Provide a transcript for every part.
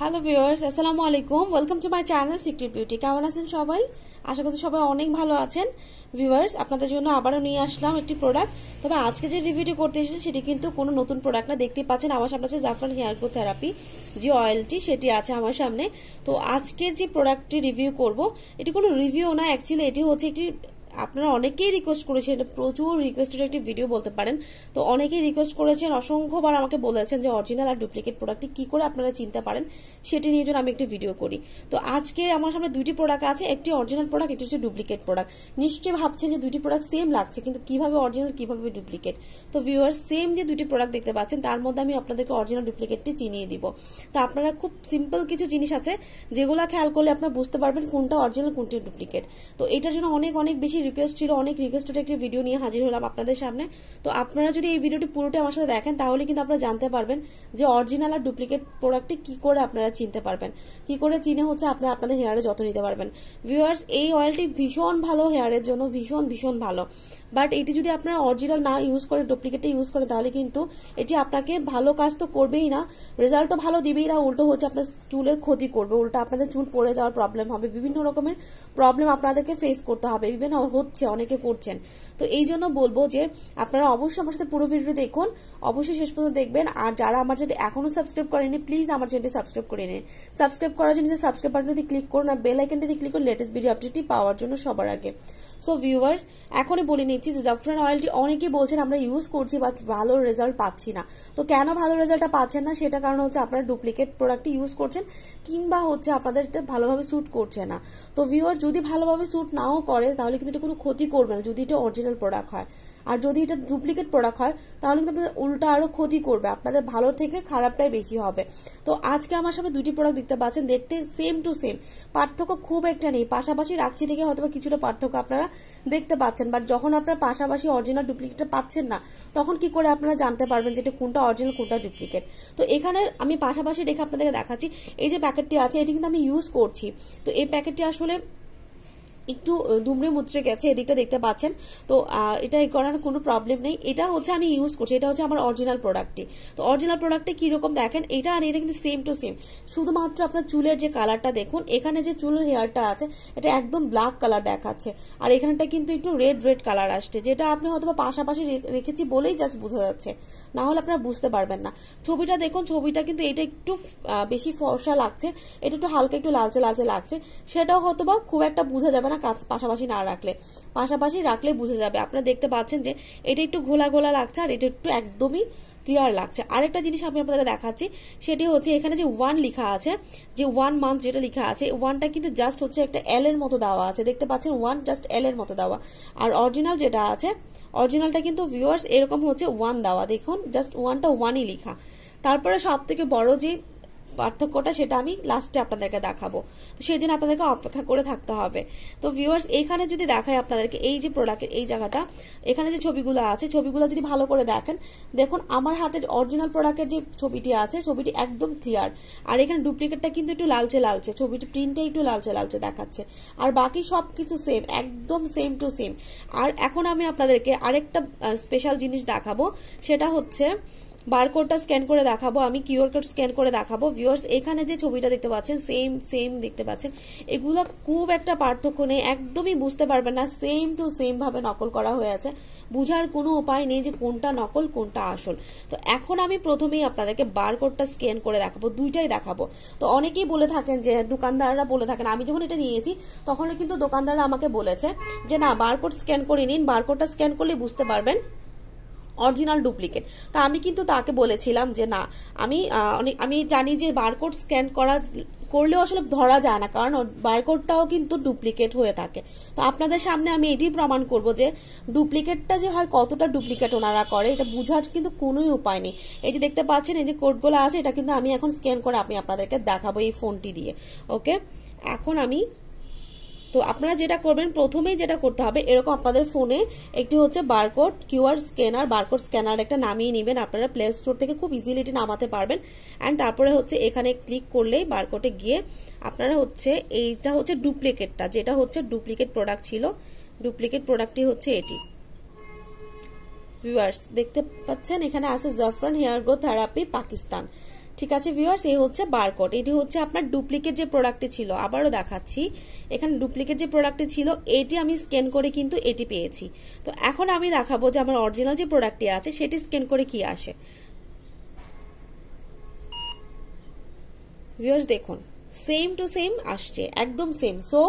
hello viewers আসসালামু আলাইকুম welcome to my channel secret beauty কেমন আছেন সবাই আশা করছি সবাই অনেক ভালো আছেন ভিউয়ার্স আপনাদের জন্য আবারও নিয়ে আসলাম একটি প্রোডাক্ট তবে আজকে যে রিভিউটি করতে এসেছি সেটি কিন্তু কোনো নতুন প্রোডাক্ট না দেখতে পাচ্ছেন আমার সামনে আছে জাফরান হেয়ার গ্রোথ থেরাপি যে অয়েলটি সেটি আছে আমার সামনে তো আজকের যে প্রোডাক্টটি রিভিউ করব এটি কোনো রিভিউ না অ্যাকচুয়ালি এটি হচ্ছে একটি আপনারা অনেকেই রিকোয়েস্ট করেছেন এটা প্রচুর রিকোয়েস্টেড একটি ভিডিও বলতে পারেন তো অনেকেই রিকোয়েস্ট করেছেন অসংখ্যবার আমাকে বলেছেন যে অরিজিনাল আর ডুপ্লিকেট প্রোডাক্টটি কী করে আপনারা চিনতে পারেন সেটি নিয়ে জন্য আমি একটি ভিডিও করি তো আজকে আমার সামনে দুইটি প্রোডাক্ট আছে একটি অরিজিনাল প্রোডাক্ট একটি হচ্ছে ডুপ্লিকেট প্রোডাক্ট নিশ্চয়ই ভাবছেন যে দুটি প্রোডাক্ট সেম লাগছে কিন্তু কিভাবে অরিজিনাল কিভাবে ডুপ্লিকেট তো ভিউয়ার সেম যে দুটি প্রোডাক্ট দেখতে পাচ্ছেন তার মধ্যে আমি আপনাদেরকে অরিজিনাল ডুপ্লিকেটটি চিনিয়ে দিব তো আপনারা খুব সিম্পল কিছু জিনিস আছে যেগুলো খেয়াল করলে আপনারা বুঝতে পারবেন কোনটা অরিজিনাল কোনটা ডুপ্লিকেট তো এটার জন্য অনেক অনেক বেশি রিকোয়েস্ট ছিল অনেক রিকোয়েস্টেড একটি ভিডিও নিয়ে হাজির হলাম আপনাদের সামনে তো আপনারা যদি এই ভিডিওটি পুরোটা আমার সাথে দেখেন তাহলে কিন্তু আপনারা জানতে পারবেন যে অরিজিনাল আর ডুপ্লিকেট প্রোডাক্টটি কি করে আপনারা চিনতে পারবেন কি করে চিনে হচ্ছে আপনারা আপনাদের হেয়ারে যত্ন নিতে পারবেন ভিউয়ার্স এই অয়েলটি ভীষণ ভালো হেয়ারের জন্য ভীষণ ভীষণ ভালো বাট এটি যদি আপনারা অরিজিনাল না ইউজ করে ডুপ্লিকেটটা ইউজ করেন তাহলে কিন্তু এটি আপনাকে ভালো কাজ তো করবেই না রেজাল্ট তো ভালো দিবেই না উল্টো হচ্ছে আপনার চুলের ক্ষতি করবে উল্টো আপনাদের চুল পড়ে যাওয়ার প্রবলেম হবে বিভিন্ন রকমের প্রবলেম আপনাদেরকে ফেস করতে হবে ইভেন হচ্ছে অনেকে করছেন তো এই জন্য বলবো যে আপনারা অবশ্যই আমার সাথে পুরো ভিডিও দেখুন অবশ্যই শেষ পর্যন্ত দেখবেন আর যারা আমার চ্যানেল এখনো সাবস্ক্রাইব করেনি প্লিজ আমার চ্যানেলটি সাবস্ক্রাইব করে নিন সাবস্ক্রাইব করার জন্য সাবস্ক্রাইব বাটনটি ক্লিক করুন আর বেল আইকনটিতে ক্লিক করুন লেটেস্ট ভিডিও আপডেটটি পাওয়ার জন্য সবার আগে সো ভিউয়ার্স এখনই বলে নিচ্ছি যে জাফরান অয়েলটি অনেকেই বলছেন আমরা ইউজ করছি বাট ভালো রেজাল্ট পাচ্ছি না তো কেন ভালো রেজাল্টটা পাচ্ছেন না সেটা কারণ হচ্ছে আপনারা ডুপ্লিকেট প্রোডাক্টটি ইউজ করছেন কিংবা হচ্ছে আপনাদের এটা ভালোভাবে স্যুট করছে না তো ভিউয়ার যদি ভালোভাবে স্যুট নাও করে তাহলে কিন্তু এটা কোনো ক্ষতি করবে না যদি এটা অরিজিনাল প্রোডাক্ট হয় আর যদি এটা ডুপ্লিকেট প্রোডাক্ট হয় তাহলে কিন্তু আপনাদের উল্টা আরও ক্ষতি করবে আপনাদের ভালো থেকে খারাপটাই বেশি হবে তো আজকে আমার সামনে দুটি প্রোডাক্ট দেখতে পাচ্ছেন দেখতে সেম টু সেম পার্থক্য খুব একটা নেই পাশাপাশি রাখছি থেকে হয়তো কিছুটা পার্থক্য আপনারা দেখতে পাচ্ছেন বাট যখন আপনারা পাশাপাশি অরিজিনাল ডুপ্লিকেটটা পাচ্ছেন না তখন কি করে আপনারা জানতে পারবেন যে এটা কোনটা অরিজিনাল কোনটা ডুপ্লিকেট তো এখানে আমি পাশাপাশি রেখে আপনাদেরকে দেখাচ্ছি এই যে প্যাকেটটি আছে এটি কিন্তু আমি ইউজ করছি তো এই প্যাকেটটি আসলে একটু দুমড়ে মুচড়ে গেছে এদিকটা দেখতে পাচ্ছেন তো এটা করার কোনো প্রবলেম নেই এটা হচ্ছে আমি ইউজ করছি এটা হচ্ছে আমার অরিজিনাল প্রোডাক্টটি তো অরিজিনাল প্রোডাক্টে কীরকম দেখেন এটা আর এটা কিন্তু সেম টু সেম শুধুমাত্র আপনার চুলের যে কালারটা দেখুন এখানে যে চুলের হেয়ারটা আছে এটা একদম ব্ল্যাক কালার দেখাচ্ছে আর এখানটা কিন্তু একটু রেড রেড কালার আসছে যেটা আপনি হয়তো পাশাপাশি রেখেছি বলেই জাস্ট বোঝা যাচ্ছে না হলে আপনারা বুঝতে পারবেন না ছবিটা দেখুন ছবিটা কিন্তু এটা একটু বেশি ফর্সা লাগছে এটা একটু হালকা একটু লালচে লালচে লাগছে সেটাও হয়তো বা খুব একটা বোঝা যাবে না কাজ পাশাপাশি না রাখলে পাশাপাশি রাখলে বুঝে যাবে আপনারা দেখতে পাচ্ছেন যে এটা একটু ঘোলা ঘোলা লাগছে আর এটা একটু একদমই ক্লিয়ার লাগছে আরেকটা জিনিস আমি আপনাদের দেখাচ্ছি সেটি হচ্ছে এখানে যে ওয়ান লিখা আছে যে ওয়ান মান্থ যেটা লেখা আছে ওয়ানটা কিন্তু জাস্ট হচ্ছে একটা এল এর মতো দেওয়া আছে দেখতে পাচ্ছেন ওয়ান জাস্ট এল এর মতো দেওয়া আর অরিজিনাল যেটা আছে অরিজিনালটা কিন্তু ভিউয়ার্স এরকম হচ্ছে ওয়ান দেওয়া দেখুন জাস্ট ওয়ানটা ওয়ানই লিখা তারপরে সব থেকে বড় যে পার্থক্যটা সেটা আমি লাস্টে আপনাদেরকে দেখাবো তো সেই জন্য আপনাদেরকে অপেক্ষা করে থাকতে হবে তো ভিউয়ার্স এখানে যদি দেখায় আপনাদেরকে এই যে প্রোডাক্টের এই জায়গাটা এখানে যে ছবিগুলো আছে ছবিগুলো যদি ভালো করে দেখেন দেখুন আমার হাতের অরিজিনাল প্রোডাক্টের যে ছবিটি আছে ছবিটি একদম ক্লিয়ার আর এখানে ডুপ্লিকেটটা কিন্তু একটু লালচে লালচে ছবিটি প্রিন্টে একটু লালচে লালচে দেখাচ্ছে আর বাকি সব কিছু সেম একদম সেম টু সেম আর এখন আমি আপনাদেরকে আরেকটা স্পেশাল জিনিস দেখাবো সেটা হচ্ছে বারকোডটা স্ক্যান করে দেখাবো আমি কিউআর কোড স্ক্যান করে দেখাবো ভিউয়ার্স এখানে যে ছবিটা দেখতে পাচ্ছেন সেম সেম দেখতে পাচ্ছেন এগুলো খুব একটা পার্থক্য নেই একদমই বুঝতে পারবেন না সেম টু সেমভাবে নকল করা হয়ে আছে বুঝার কোনো উপায় নেই যে কোনটা নকল কোনটা আসল তো এখন আমি প্রথমেই আপনাদেরকে বারকোডটা স্ক্যান করে দেখাবো দুইটাই দেখাবো তো অনেকেই বলে থাকেন যে দোকানদাররা বলে থাকেন আমি যখন এটা নিয়েছি তখন কিন্তু দোকানদাররা আমাকে বলেছে যে না বারকোড স্ক্যান করে নিন বারকোডটা স্ক্যান করলে বুঝতে পারবেন অরিজিনাল ডুপ্লিকেট তা আমি কিন্তু তাকে বলেছিলাম যে না আমি আমি জানি যে বারকোড স্ক্যান করা করলেও আসলে ধরা যায় না কারণ বারকোডটাও কিন্তু ডুপ্লিকেট হয়ে থাকে তো আপনাদের সামনে আমি এটি প্রমাণ করব যে ডুপ্লিকেটটা যে হয় কতটা ডুপ্লিকেট ওনারা করে এটা বোঝার কিন্তু কোনোই উপায় নেই এই যে দেখতে পাচ্ছেন এই যে কোডগুলো আছে এটা কিন্তু আমি এখন স্ক্যান করে আমি আপনাদেরকে দেখাবো এই ফোনটি দিয়ে ওকে এখন আমি তো আপনারা যেটা করবেন প্রথমেই যেটা করতে হবে এরকম আপনাদের ফোনে একটি হচ্ছে barcode QR scanner barcode scanner একটা নামিয়ে নেবেন আপনারা প্লে স্টোর থেকে খুব ইজিলি এটি নামাতে পারবেন অ্যান্ড তারপরে হচ্ছে এখানে ক্লিক করলেই বারকোডে গিয়ে আপনারা হচ্ছে এইটা হচ্ছে ডুপ্লিকেটটা যেটা হচ্ছে ডুপ্লিকেট প্রোডাক্ট ছিল ডুপ্লিকেট প্রোডাক্টটি হচ্ছে এটি ভিউয়ার্স দেখতে পাচ্ছেন এখানে আছে জাফরান হেয়ার গ্রোথ থেরাপি পাকিস্তান ঠিক আছে ভিউয়ার্স এই হচ্ছে বারকোড এটি হচ্ছে আপনার ডুপ্লিকেট যে প্রোডাক্টটি ছিল আবারও দেখাচ্ছি এখানে ডুপ্লিকেট যে প্রোডাক্টটি ছিল এটি আমি স্ক্যান করে কিন্তু এটি পেয়েছি তো এখন আমি দেখাবো যে আমার অরিজিনাল যে প্রোডাক্টটি আছে সেটি স্ক্যান করে কি আসে ভিউয়ার্স দেখুন সেম টু সেম আসছে একদম সেম সো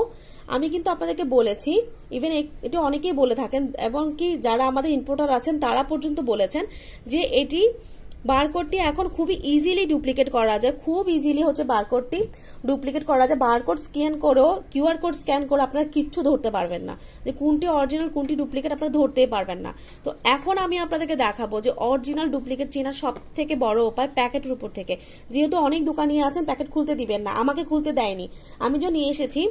আমি কিন্তু আপনাদেরকে বলেছি ইভেন এটা অনেকেই বলে থাকেন এবং কি যারা আমাদের ইম্পোর্টার আছেন তারা পর্যন্ত বলেছেন যে এটি বারকোডটি এখন খুবই ইজিলি ডুপ্লিকেট করা যায় খুব ইজিলি হচ্ছে বারকোডটি ডুপ্লিকেট করা যায় বারকোড স্ক্যান করেও কিউআর কোড স্ক্যান করে আপনারা কিচ্ছু ধরতে পারবেন না যে কোনটি অরিজিনাল কোনটি ডুপ্লিকেট আপনারা ধরতেই পারবেন না তো এখন আমি আপনাদেরকে দেখাবো যে অরিজিনাল ডুপ্লিকেট চেনার সব থেকে বড় উপায় প্যাকেটের উপর থেকে যেহেতু অনেক দোকানি আছেন প্যাকেট খুলতে দিবেন না আমাকে খুলতে দেয়নি আমি যে নিয়ে এসেছি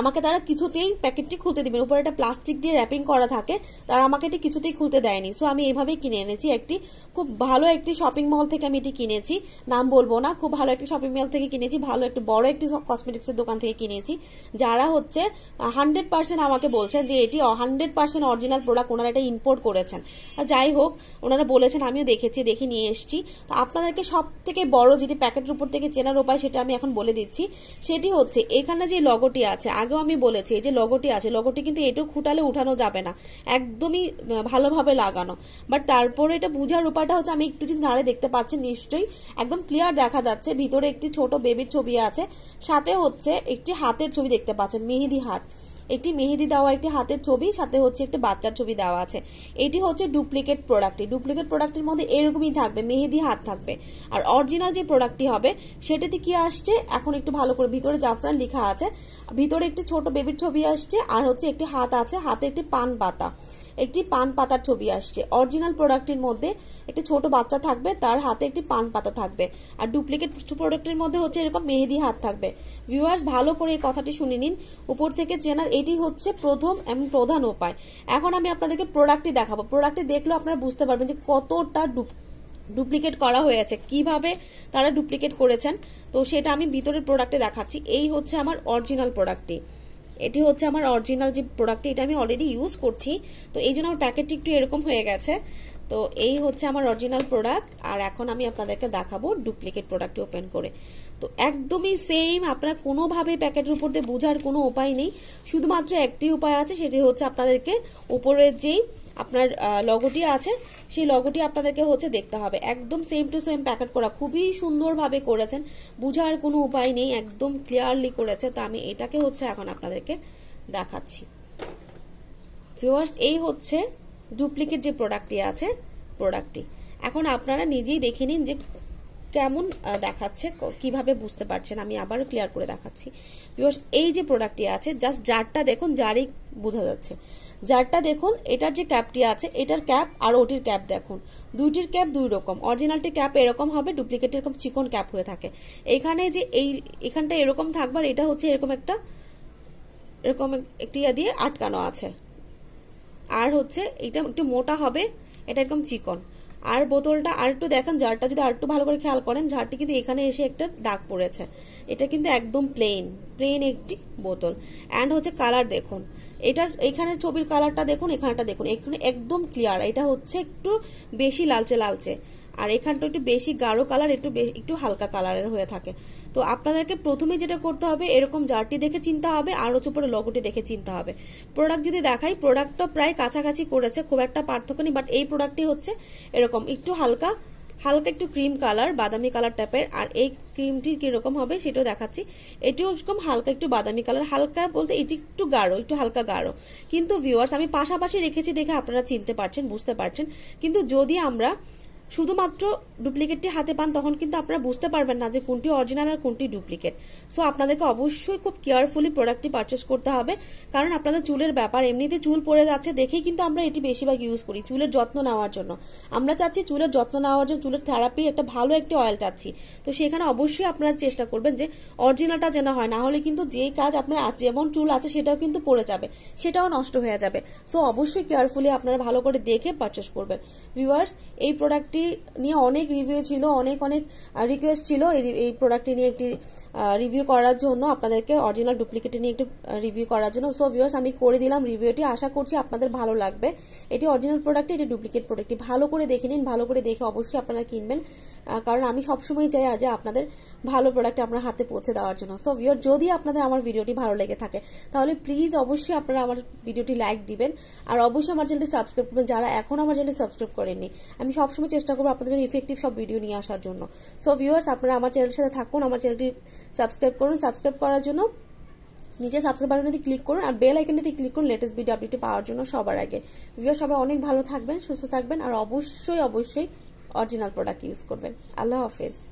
আমাকে তারা কিছুতেই প্যাকেটটি খুলতে দিবেন উপরে একটা প্লাস্টিক দিয়ে র্যাপিং করা থাকে তারা আমাকে এটি কিছুতেই খুলতে দেয়নি সো আমি এইভাবেই কিনে এনেছি একটি খুব ভালো একটি শপিং মল থেকে আমি এটি কিনেছি নাম বলবো না খুব ভালো একটি শপিং মল থেকে কিনেছি ভালো একটি বড় একটি কসমেটিক্সের দোকান থেকে কিনেছি যারা হচ্ছে হান্ড্রেড পার্সেন্ট আমাকে বলছেন যে এটি হান্ড্রেড পার্সেন্ট অরিজিনাল প্রোডাক্ট ওনারা এটা ইম্পোর্ট করেছেন যাই হোক ওনারা বলেছেন আমিও দেখেছি দেখে নিয়ে এসছি তো আপনাদেরকে সব থেকে বড় যেটি প্যাকেটের উপর থেকে চেনার উপায় সেটা আমি এখন বলে দিচ্ছি সেটি হচ্ছে এখানে যে লগোটি আছে আগেও আমি বলেছি এই যে লগোটি আছে লগোটি কিন্তু এটু খুঁটালে উঠানো যাবে না একদমই ভালোভাবে লাগানো বাট তারপরে এটা বুঝার উপায়টা হচ্ছে আমি একটু যদি নাড়ে দেখতে পাচ্ছি নিশ্চয়ই একদম ক্লিয়ার দেখা যাচ্ছে ভিতরে একটি ছোট বেবির ছবি আছে সাথে হচ্ছে একটি হাতের ছবি দেখতে পাচ্ছেন মেহেদি হাত একটি মেহেদি দেওয়া একটি হাতের ছবি সাথে হচ্ছে একটি বাচ্চার ছবি দেওয়া আছে এটি হচ্ছে ডুপ্লিকেট প্রোডাক্টটি ডুপ্লিকেট প্রোডাক্টের মধ্যে এরকমই থাকবে মেহেদি হাত থাকবে আর অরিজিনাল যে প্রোডাক্টটি হবে সেটাতে কি আসছে এখন একটু ভালো করে ভিতরে জাফরান লিখা আছে ভিতরে একটি ছোট বেবির ছবি আসছে আর হচ্ছে একটি হাত আছে হাতে একটি পান পাতা একটি পান পাতার ছবি আসছে অরিজিনাল প্রোডাক্টের মধ্যে একটি ছোট বাচ্চা থাকবে তার হাতে একটি পান পাতা থাকবে আর ডুপ্লিকেট প্রোডাক্টের মধ্যে হচ্ছে এরকম মেহেদি হাত থাকবে ভিউয়ার্স ভালো করে এই কথাটি শুনে নিন উপর থেকে চেনার এই এইটি হচ্ছে প্রথম এবং প্রধান উপায় এখন আমি আপনাদেরকে প্রোডাক্টটি দেখাবো প্রোডাক্টটি দেখলেও আপনারা বুঝতে পারবেন যে কতটা ডুপ্লিকেট করা হয়েছে কিভাবে তারা ডুপ্লিকেট করেছেন তো সেটা আমি ভিতরের প্রোডাক্টে দেখাচ্ছি এই হচ্ছে আমার অরিজিনাল প্রোডাক্টটি এটি হচ্ছে আমার অরিজিনাল যে প্রোডাক্টটি এটা আমি অলরেডি ইউজ করছি তো এই জন্য আমার প্যাকেটটি একটু এরকম হয়ে গেছে তো এই হচ্ছে আমার অরিজিনাল প্রোডাক্ট আর এখন আমি আপনাদেরকে দেখাবো ডুপ্লিকেট প্রোডাক্টটি ওপেন করে তো একদমই সেম আপনার কোনোভাবে প্যাকেটের উপর দিয়ে বোঝার কোনো উপায় নেই শুধুমাত্র একটি উপায় আছে সেটি হচ্ছে আপনাদেরকে উপরের যেই আপনার লগোটি আছে সেই লগোটি আপনাদেরকে হচ্ছে দেখতে হবে একদম সেম টু সেম প্যাকেট করা খুবই সুন্দরভাবে করেছেন বোঝার কোনো উপায় নেই একদম ক্লিয়ারলি করেছে তো আমি এটাকে হচ্ছে এখন আপনাদেরকে দেখাচ্ছি ভিউয়ার্স এই হচ্ছে ডুপ্লিকেট যে প্রোডাক্টটি আছে প্রোডাক্টটি এখন আপনারা নিজেই দেখে নিন যে কেমন দেখাচ্ছে কিভাবে বুঝতে পারছেন আমি আবারও ক্লিয়ার করে দেখাচ্ছি বিকজ এই যে প্রোডাক্টটি আছে জাস্ট জারটা দেখুন জারই বোঝা যাচ্ছে জারটা দেখুন এটার যে ক্যাপটি আছে এটার ক্যাপ আর ওটির ক্যাপ দেখুন দুইটির ক্যাপ দুই রকম অরিজিনালটি ক্যাপ এরকম হবে ডুপ্লিকেট এরকম চিকন ক্যাপ হয়ে থাকে এখানে যে এই এখানটা এরকম থাকবার এটা হচ্ছে এরকম একটা এরকম একটি দিয়ে আটকানো আছে আর হচ্ছে এটা একটু মোটা হবে এটা এরকম চিকন আর বোতলটা আর একটু দেখেন জারটা যদি আর একটু ভালো করে খেয়াল করেন জারটি কিন্তু এখানে এসে একটা দাগ পড়েছে এটা কিন্তু একদম প্লেন প্লেন একটি বোতল অ্যান্ড হচ্ছে কালার দেখুন এটার এখানে ছবির কালারটা দেখুন এখানটা দেখুন এখানে একদম ক্লিয়ার এটা হচ্ছে একটু বেশি লালচে লালচে আর এখানটা একটু বেশি গাঢ় কালার একটু একটু হালকা কালারের হয়ে থাকে তো আপনাদেরকে প্রথমে যেটা করতে হবে এরকম জারটি দেখে চিনতে হবে আর হচ্ছে উপরে লগোটি দেখে চিনতে হবে প্রোডাক্ট যদি দেখাই প্রোডাক্টটা প্রায় কাছাকাছি করেছে খুব একটা পার্থক্য নেই বাট এই প্রোডাক্টটি হচ্ছে এরকম একটু হালকা হালকা একটু ক্রিম কালার বাদামি কালার টাইপের আর এই ক্রিমটি কিরকম হবে সেটাও দেখাচ্ছি এটিও এরকম হালকা একটু বাদামি কালার হালকা বলতে এটি একটু গাঢ় একটু হালকা গাঢ় কিন্তু ভিউয়ার্স আমি পাশাপাশি রেখেছি দেখে আপনারা চিনতে পারছেন বুঝতে পারছেন কিন্তু যদি আমরা শুধুমাত্র ডুপ্লিকেটটি হাতে পান তখন কিন্তু আপনারা বুঝতে পারবেন না যে কোনটি অরিজিনাল আর কোনটি ডুপ্লিকেট সো আপনাদেরকে অবশ্যই খুব কেয়ারফুলি প্রোডাক্টটি পারচেস করতে হবে কারণ আপনাদের চুলের ব্যাপার এমনিতে চুল পড়ে যাচ্ছে দেখেই কিন্তু আমরা এটি বেশিরভাগ ইউজ করি চুলের যত্ন নেওয়ার জন্য আমরা চাচ্ছি চুলের যত্ন নেওয়ার জন্য চুলের থেরাপি একটা ভালো একটি অয়েল চাচ্ছি তো সেখানে অবশ্যই আপনারা চেষ্টা করবেন যে অরিজিনালটা যেন হয় না হলে কিন্তু যে কাজ আপনার আছে যেমন চুল আছে সেটাও কিন্তু পড়ে যাবে সেটাও নষ্ট হয়ে যাবে সো অবশ্যই কেয়ারফুলি আপনারা ভালো করে দেখে পারচেস করবেন ভিউয়ার্স এই প্রোডাক্টটি নিয়ে অনেক রিভিউ ছিল অনেক অনেক রিকোয়েস্ট ছিল এই এই প্রোডাক্টটি নিয়ে একটি রিভিউ করার জন্য আপনাদেরকে অরিজিনাল ডুপ্লিকেট নিয়ে একটি রিভিউ করার জন্য সো ভিউয়ার্স আমি করে দিলাম রিভিউটি আশা করছি আপনাদের ভালো লাগবে এটি অরিজিনাল প্রোডাক্ট এটি ডুপ্লিকেট প্রোডাক্টটি ভালো করে দেখে নিন ভালো করে দেখে অবশ্যই আপনারা কিনবেন কারণ আমি সবসময় চাই আজ আপনাদের ভালো প্রোডাক্ট আপনার হাতে পৌঁছে দেওয়ার জন্য সো ভিওর যদি আপনাদের আমার ভিডিওটি ভালো লেগে থাকে তাহলে প্লিজ অবশ্যই আপনারা আমার ভিডিওটি লাইক দিবেন আর অবশ্যই আমার চ্যানেলটি সাবস্ক্রাইব করবেন যারা এখন আমার চ্যানেলটি সাবস্ক্রাইব করেননি আমি সবসময় চেষ্টা চেষ্টা করবো আপনাদের জন্য ইফেক্টিভ সব ভিডিও নিয়ে আসার জন্য সো ভিউয়ার্স আপনারা আমার চ্যানেলের সাথে থাকুন আমার চ্যানেলটি সাবস্ক্রাইব করুন সাবস্ক্রাইব করার জন্য নিজে সাবস্ক্রাইব বাটনে ক্লিক করুন আর বেল আইকনে ক্লিক করুন লেটেস্ট ভিডিও আপডেটটি পাওয়ার জন্য সবার আগে ভিউয়ার সবাই অনেক ভালো থাকবেন সুস্থ থাকবেন আর অবশ্যই অবশ্যই অরিজিনাল প্রোডাক্ট ইউজ করবেন আল্লাহ হাফেজ